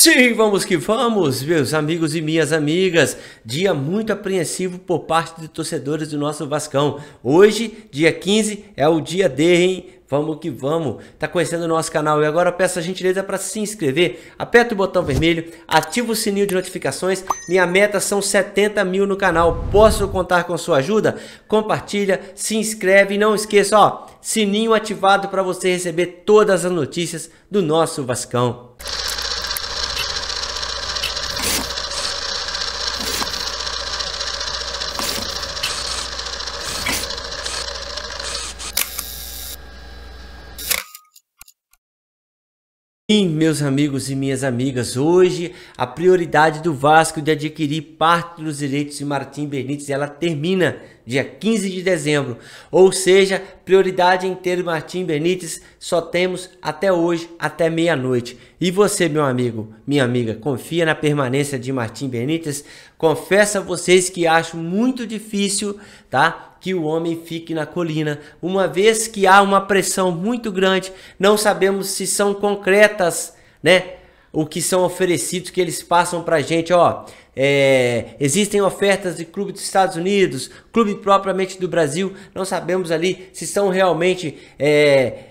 Sim, vamos que vamos, meus amigos e minhas amigas. Dia muito apreensivo por parte de torcedores do nosso Vascão. Hoje, dia 15, é o dia D, hein? Vamos que vamos. Tá conhecendo o nosso canal e agora peço a gentileza para se inscrever. Aperta o botão vermelho, ativa o sininho de notificações. Minha meta são 70 mil no canal. Posso contar com sua ajuda? Compartilha, se inscreve e não esqueça, ó, sininho ativado para você receber todas as notícias do nosso Vascão. Sim, meus amigos e minhas amigas, hoje a prioridade do Vasco de adquirir parte dos direitos de Martim Benítez, ela termina dia 15 de dezembro. Ou seja, prioridade em ter Martim Benítez só temos até hoje, até meia-noite. E você, meu amigo, minha amiga, confia na permanência de Martim Benítez? Confesso a vocês que acho muito difícil, tá? Que o homem fique na colina, uma vez que há uma pressão muito grande, não sabemos se são concretas, né? o que são oferecidos, que eles passam para a gente, ó, é, existem ofertas de clube dos Estados Unidos, clube propriamente do Brasil, não sabemos ali se são realmente é,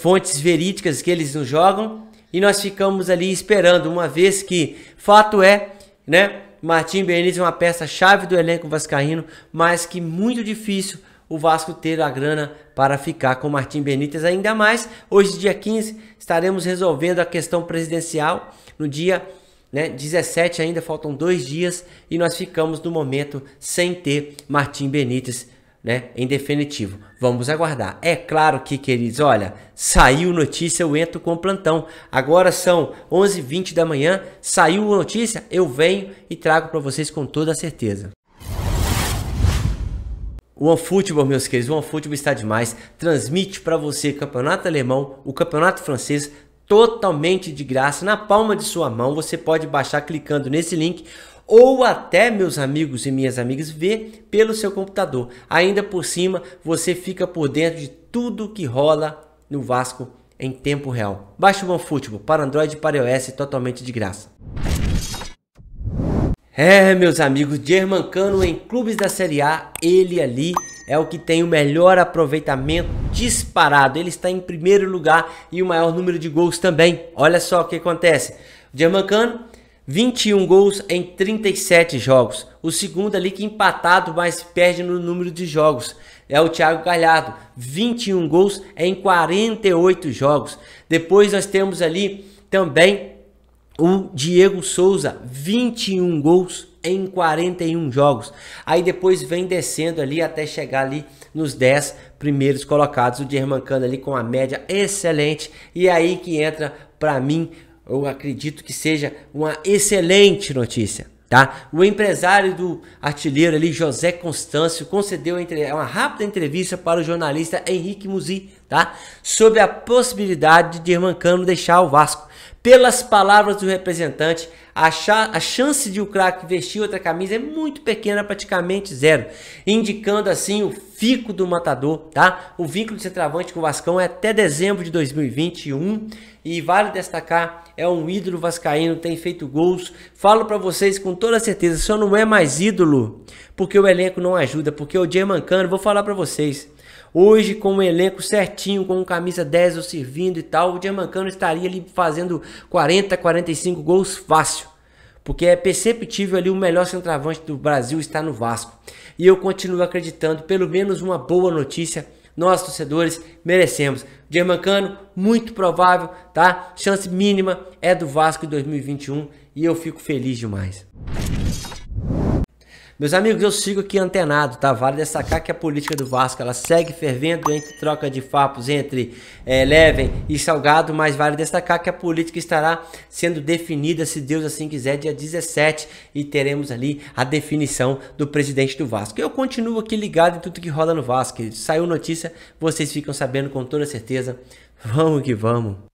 fontes verídicas que eles nos jogam, e nós ficamos ali esperando, uma vez que, fato é, né, Martim Benítez é uma peça-chave do elenco vascaíno, mas que muito difícil o Vasco ter a grana para ficar com Martim Benítez ainda mais. Hoje, dia 15, estaremos resolvendo a questão presidencial no dia né, 17 ainda, faltam dois dias, e nós ficamos no momento sem ter Martim Benítez né, em definitivo. Vamos aguardar. É claro que, queridos, olha, saiu notícia, eu entro com plantão. Agora são 11h20 da manhã, saiu notícia, eu venho e trago para vocês com toda certeza. O OneFootball, meus queridos, o OneFootball está demais. Transmite para você campeonato alemão, o campeonato francês, totalmente de graça, na palma de sua mão. Você pode baixar clicando nesse link ou até, meus amigos e minhas amigas, ver pelo seu computador. Ainda por cima, você fica por dentro de tudo que rola no Vasco em tempo real. Baixe o OneFootball para Android e para iOS totalmente de graça. É, meus amigos, Cano em clubes da Série A, ele ali é o que tem o melhor aproveitamento disparado. Ele está em primeiro lugar e o maior número de gols também. Olha só o que acontece. Cano, 21 gols em 37 jogos. O segundo ali que empatado, mas perde no número de jogos. É o Thiago Galhardo, 21 gols em 48 jogos. Depois nós temos ali também o Diego Souza, 21 gols em 41 jogos. Aí depois vem descendo ali até chegar ali nos 10 primeiros colocados. O German Cana ali com a média excelente. E é aí que entra para mim, eu acredito que seja uma excelente notícia. Tá? O empresário do artilheiro ali, José Constâncio, concedeu uma rápida entrevista para o jornalista Henrique Musi tá? Sobre a possibilidade de Irmã Cano deixar o Vasco. Pelas palavras do representante, a, chance de o craque vestir outra camisa é muito pequena, praticamente zero, indicando assim o fico do matador, tá? O vínculo de centroavante com o Vascão é até dezembro de 2021 e vale destacar, é um ídolo vascaíno, tem feito gols. Falo para vocês com toda certeza, só não é mais ídolo porque o elenco não ajuda, porque o German Cano, vou falar para vocês, Hoje, com o elenco certinho, com camisa 10 ou servindo e tal, o Diamancano estaria ali fazendo 40, 45 gols fácil. Porque é perceptível ali o melhor centroavante do Brasil está no Vasco. E eu continuo acreditando, pelo menos uma boa notícia nós torcedores merecemos. Germancano, muito provável, tá? Chance mínima é do Vasco em 2021 e eu fico feliz demais. Meus amigos, eu sigo aqui antenado, tá? Vale destacar que a política do Vasco, ela segue fervendo entre troca de farpos entre é, Leven e Salgado, mas vale destacar que a política estará sendo definida, se Deus assim quiser, dia 17 e teremos ali a definição do presidente do Vasco. Eu continuo aqui ligado em tudo que rola no Vasco, Saiu notícia, vocês ficam sabendo com toda certeza. Vamos que vamos.